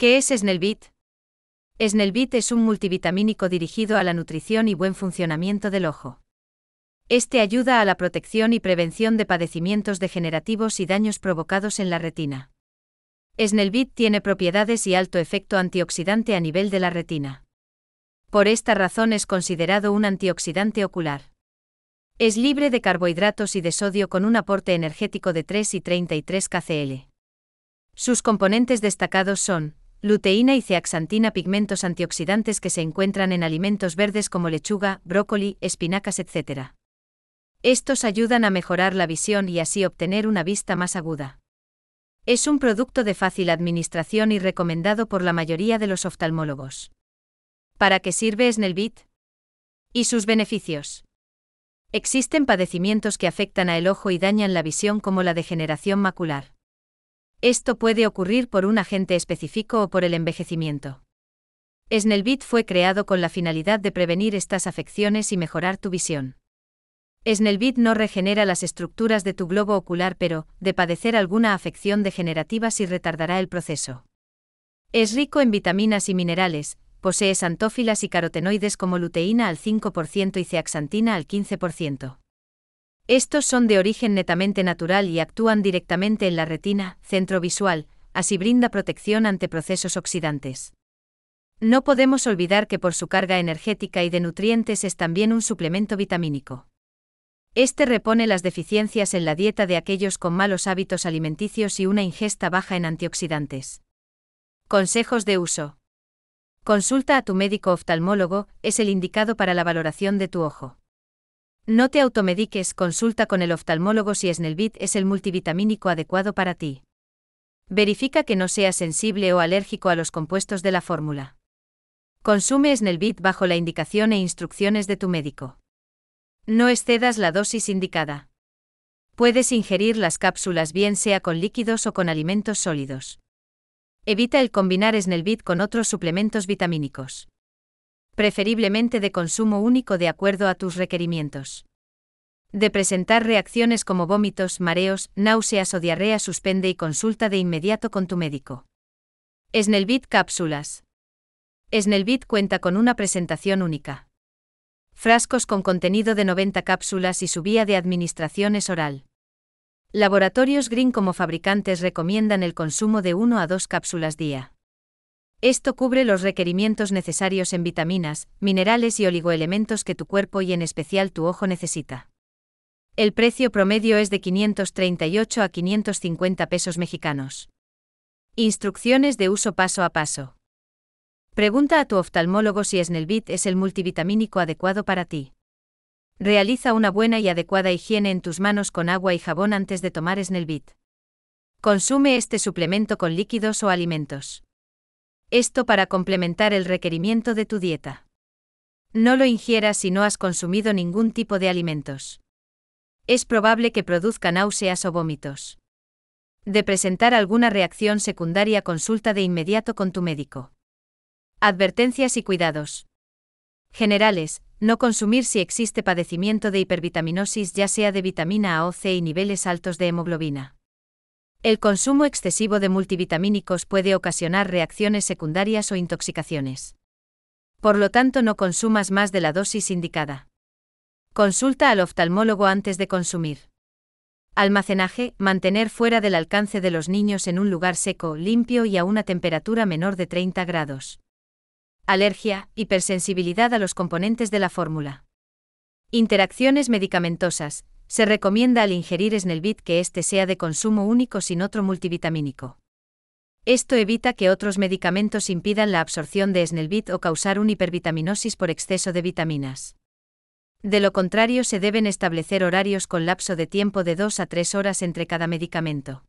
¿Qué es Snellbit? Snellbit es un multivitamínico dirigido a la nutrición y buen funcionamiento del ojo. Este ayuda a la protección y prevención de padecimientos degenerativos y daños provocados en la retina. Snellbit tiene propiedades y alto efecto antioxidante a nivel de la retina. Por esta razón es considerado un antioxidante ocular. Es libre de carbohidratos y de sodio con un aporte energético de 3 y 33 kcl. Sus componentes destacados son luteína y ceaxantina pigmentos antioxidantes que se encuentran en alimentos verdes como lechuga, brócoli, espinacas, etc. Estos ayudan a mejorar la visión y así obtener una vista más aguda. Es un producto de fácil administración y recomendado por la mayoría de los oftalmólogos. ¿Para qué sirve Snellbit? Y sus beneficios. Existen padecimientos que afectan al ojo y dañan la visión como la degeneración macular. Esto puede ocurrir por un agente específico o por el envejecimiento. Snellbit fue creado con la finalidad de prevenir estas afecciones y mejorar tu visión. Snellbit no regenera las estructuras de tu globo ocular, pero, de padecer alguna afección degenerativa, sí retardará el proceso. Es rico en vitaminas y minerales, posee santófilas y carotenoides como luteína al 5% y ceaxantina al 15%. Estos son de origen netamente natural y actúan directamente en la retina, centro visual, así brinda protección ante procesos oxidantes. No podemos olvidar que por su carga energética y de nutrientes es también un suplemento vitamínico. Este repone las deficiencias en la dieta de aquellos con malos hábitos alimenticios y una ingesta baja en antioxidantes. Consejos de uso. Consulta a tu médico oftalmólogo, es el indicado para la valoración de tu ojo. No te automediques, consulta con el oftalmólogo si Esnelbit es el multivitamínico adecuado para ti. Verifica que no seas sensible o alérgico a los compuestos de la fórmula. Consume Snelvit bajo la indicación e instrucciones de tu médico. No excedas la dosis indicada. Puedes ingerir las cápsulas bien sea con líquidos o con alimentos sólidos. Evita el combinar Snelvit con otros suplementos vitamínicos preferiblemente de consumo único de acuerdo a tus requerimientos. De presentar reacciones como vómitos, mareos, náuseas o diarrea, suspende y consulta de inmediato con tu médico. Snellbit Cápsulas. Snellbit cuenta con una presentación única. Frascos con contenido de 90 cápsulas y su vía de administración es oral. Laboratorios Green como fabricantes recomiendan el consumo de 1 a 2 cápsulas día. Esto cubre los requerimientos necesarios en vitaminas, minerales y oligoelementos que tu cuerpo y en especial tu ojo necesita. El precio promedio es de 538 a 550 pesos mexicanos. Instrucciones de uso paso a paso. Pregunta a tu oftalmólogo si Snellbit es el multivitamínico adecuado para ti. Realiza una buena y adecuada higiene en tus manos con agua y jabón antes de tomar Snellbit. Consume este suplemento con líquidos o alimentos esto para complementar el requerimiento de tu dieta. No lo ingieras si no has consumido ningún tipo de alimentos. Es probable que produzca náuseas o vómitos. De presentar alguna reacción secundaria, consulta de inmediato con tu médico. Advertencias y cuidados. Generales, no consumir si existe padecimiento de hipervitaminosis ya sea de vitamina A o C y niveles altos de hemoglobina. El consumo excesivo de multivitamínicos puede ocasionar reacciones secundarias o intoxicaciones. Por lo tanto, no consumas más de la dosis indicada. Consulta al oftalmólogo antes de consumir. Almacenaje, mantener fuera del alcance de los niños en un lugar seco, limpio y a una temperatura menor de 30 grados. Alergia, hipersensibilidad a los componentes de la fórmula. Interacciones medicamentosas, se recomienda al ingerir Snellbit que este sea de consumo único sin otro multivitamínico. Esto evita que otros medicamentos impidan la absorción de Snellbit o causar una hipervitaminosis por exceso de vitaminas. De lo contrario, se deben establecer horarios con lapso de tiempo de 2 a 3 horas entre cada medicamento.